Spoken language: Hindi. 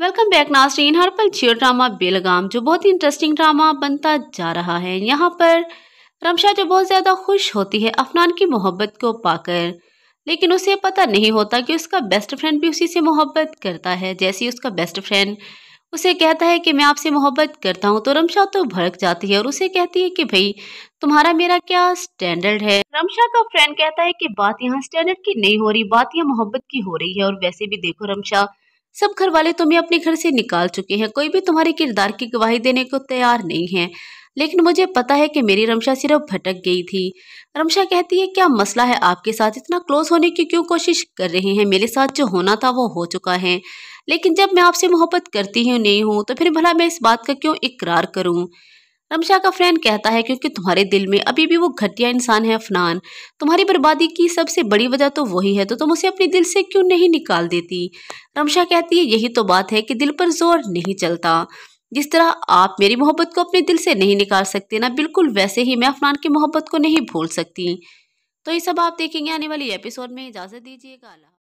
वेलकम बैक हर पल छियर ड्रामा बेलगाम जो बहुत ही इंटरेस्टिंग ड्रामा बनता जा रहा है यहाँ पर रमशा जो बहुत ज़्यादा खुश होती है अफनान की मोहब्बत को पाकर लेकिन उसे पता नहीं होता कि उसका बेस्ट फ्रेंड भी उसी से मोहब्बत करता है जैसे ही उसका बेस्ट फ्रेंड उसे कहता है कि मैं आपसे मोहब्बत करता हूँ तो रमशा तो भड़क जाती है और उसे कहती है कि भाई तुम्हारा मेरा क्या स्टैंडर्ड है रमशा का फ्रेंड कहता है कि बात यहाँ स्टैंडर्ड की नहीं हो रही बात यहाँ मोहब्बत की हो रही है और वैसे भी देखो रमशा सब घर वाले तुम्हें अपने घर से निकाल चुके हैं कोई भी तुम्हारे किरदार की गवाही देने को तैयार नहीं है लेकिन मुझे पता है कि मेरी रमशा सिर्फ भटक गई थी रमशा कहती है क्या मसला है आपके साथ इतना क्लोज होने की क्यों कोशिश कर रहे हैं मेरे साथ जो होना था वो हो चुका है लेकिन जब मैं आपसे मोहब्बत करती हूँ नहीं हूँ तो फिर भला मैं इस बात का क्यों इकरार करूँ रमशा का फ्रेंड कहता है क्योंकि तुम्हारे दिल में अभी भी वो घटिया इंसान है अफनान तुम्हारी बर्बादी की सबसे बड़ी वजह तो वही है तो तुम उसे अपने दिल से क्यों नहीं निकाल देती रमशा कहती है यही तो बात है कि दिल पर जोर नहीं चलता जिस तरह आप मेरी मोहब्बत को अपने दिल से नहीं निकाल सकते ना बिल्कुल वैसे ही मैं अफनान की मोहब्बत को नहीं भूल सकती तो ये सब आप देखेंगे आने वाली एपिसोड में इजाज़त दीजिएगा